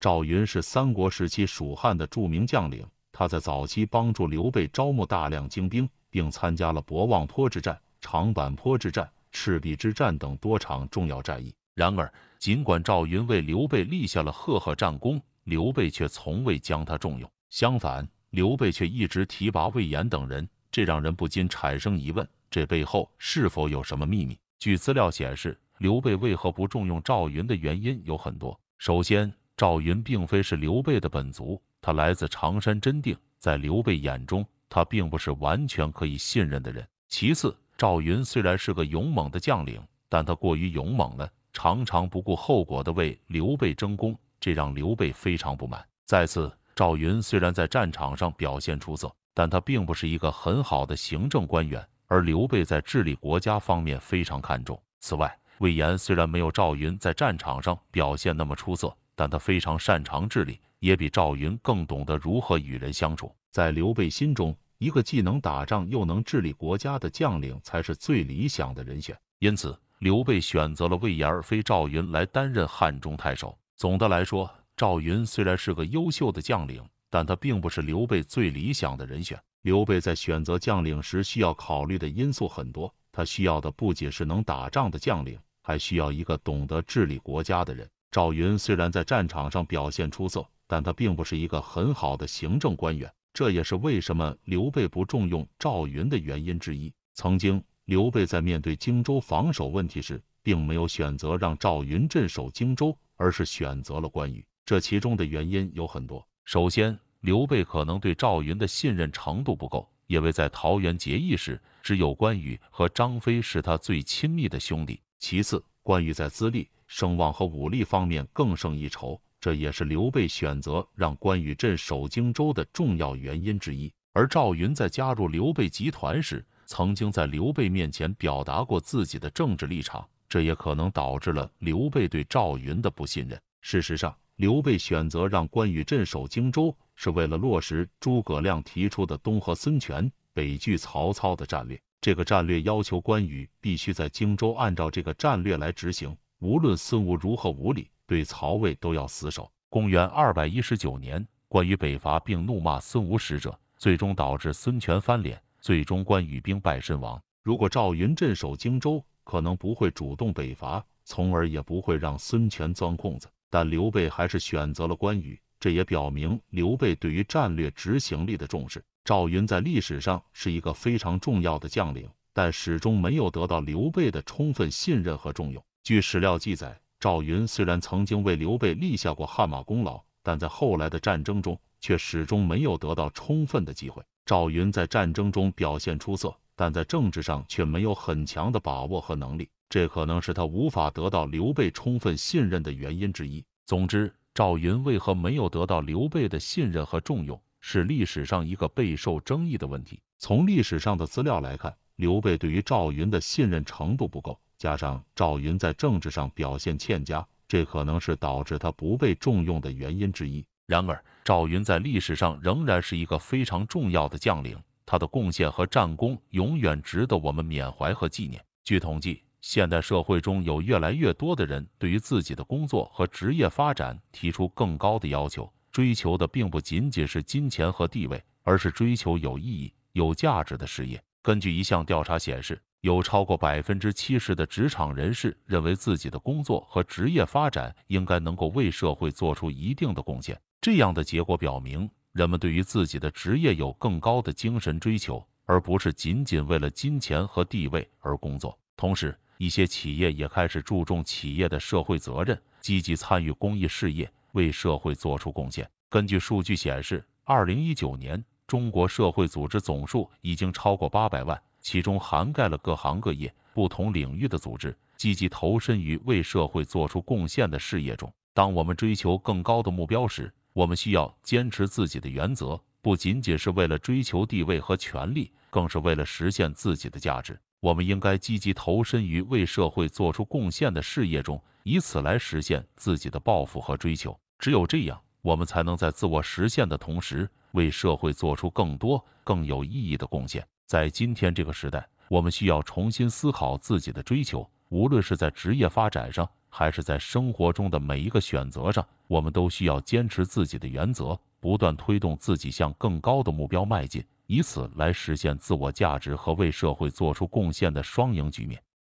赵云是三国时期蜀汉的著名将领，他在早期帮助刘备招募大量精兵，并参加了博望坡之战、长坂坡之战、赤壁之战等多场重要战役。然而，尽管赵云为刘备立下了赫赫战功，刘备却从未将他重用。相反，刘备却一直提拔魏延等人，这让人不禁产生疑问：这背后是否有什么秘密？据资料显示，刘备为何不重用赵云的原因有很多。首先，赵云并非是刘备的本族，他来自常山真定，在刘备眼中，他并不是完全可以信任的人。其次，赵云虽然是个勇猛的将领，但他过于勇猛了，常常不顾后果的为刘备争功，这让刘备非常不满。再次，赵云虽然在战场上表现出色，但他并不是一个很好的行政官员，而刘备在治理国家方面非常看重。此外，魏延虽然没有赵云在战场上表现那么出色。但他非常擅长治理，也比赵云更懂得如何与人相处。在刘备心中，一个既能打仗又能治理国家的将领才是最理想的人选。因此，刘备选择了魏延而非赵云来担任汉中太守。总的来说，赵云虽然是个优秀的将领，但他并不是刘备最理想的人选。刘备在选择将领时需要考虑的因素很多，他需要的不仅是能打仗的将领，还需要一个懂得治理国家的人。赵云虽然在战场上表现出色，但他并不是一个很好的行政官员，这也是为什么刘备不重用赵云的原因之一。曾经，刘备在面对荆州防守问题时，并没有选择让赵云镇守荆州，而是选择了关羽。这其中的原因有很多。首先，刘备可能对赵云的信任程度不够，因为在桃园结义时，只有关羽和张飞是他最亲密的兄弟。其次，关羽在资历。声望和武力方面更胜一筹，这也是刘备选择让关羽镇守荆州的重要原因之一。而赵云在加入刘备集团时，曾经在刘备面前表达过自己的政治立场，这也可能导致了刘备对赵云的不信任。事实上，刘备选择让关羽镇守荆州，是为了落实诸葛亮提出的“东和孙权，北拒曹操”的战略。这个战略要求关羽必须在荆州按照这个战略来执行。无论孙吴如何无礼，对曹魏都要死守。公元二百一十九年，关羽北伐并怒骂孙吴使者，最终导致孙权翻脸，最终关羽兵败身亡。如果赵云镇守荆州，可能不会主动北伐，从而也不会让孙权钻空子。但刘备还是选择了关羽，这也表明刘备对于战略执行力的重视。赵云在历史上是一个非常重要的将领，但始终没有得到刘备的充分信任和重用。据史料记载，赵云虽然曾经为刘备立下过汗马功劳，但在后来的战争中却始终没有得到充分的机会。赵云在战争中表现出色，但在政治上却没有很强的把握和能力，这可能是他无法得到刘备充分信任的原因之一。总之，赵云为何没有得到刘备的信任和重用，是历史上一个备受争议的问题。从历史上的资料来看，刘备对于赵云的信任程度不够。加上赵云在政治上表现欠佳，这可能是导致他不被重用的原因之一。然而，赵云在历史上仍然是一个非常重要的将领，他的贡献和战功永远值得我们缅怀和纪念。据统计，现代社会中有越来越多的人对于自己的工作和职业发展提出更高的要求，追求的并不仅仅是金钱和地位，而是追求有意义、有价值的事业。根据一项调查显示，有超过百分之七十的职场人士认为，自己的工作和职业发展应该能够为社会做出一定的贡献。这样的结果表明，人们对于自己的职业有更高的精神追求，而不是仅仅为了金钱和地位而工作。同时，一些企业也开始注重企业的社会责任，积极参与公益事业，为社会做出贡献。根据数据显示，二零一九年中国社会组织总数已经超过八百万。其中涵盖了各行各业、不同领域的组织，积极投身于为社会做出贡献的事业中。当我们追求更高的目标时，我们需要坚持自己的原则，不仅仅是为了追求地位和权力，更是为了实现自己的价值。我们应该积极投身于为社会做出贡献的事业中，以此来实现自己的抱负和追求。只有这样，我们才能在自我实现的同时，为社会做出更多更有意义的贡献。在今天这个时代，我们需要重新思考自己的追求，无论是在职业发展上，还是在生活中的每一个选择上，我们都需要坚持自己的原则，不断推动自己向更高的目标迈进，以此来实现自我价值和为社会做出贡献的双赢局面。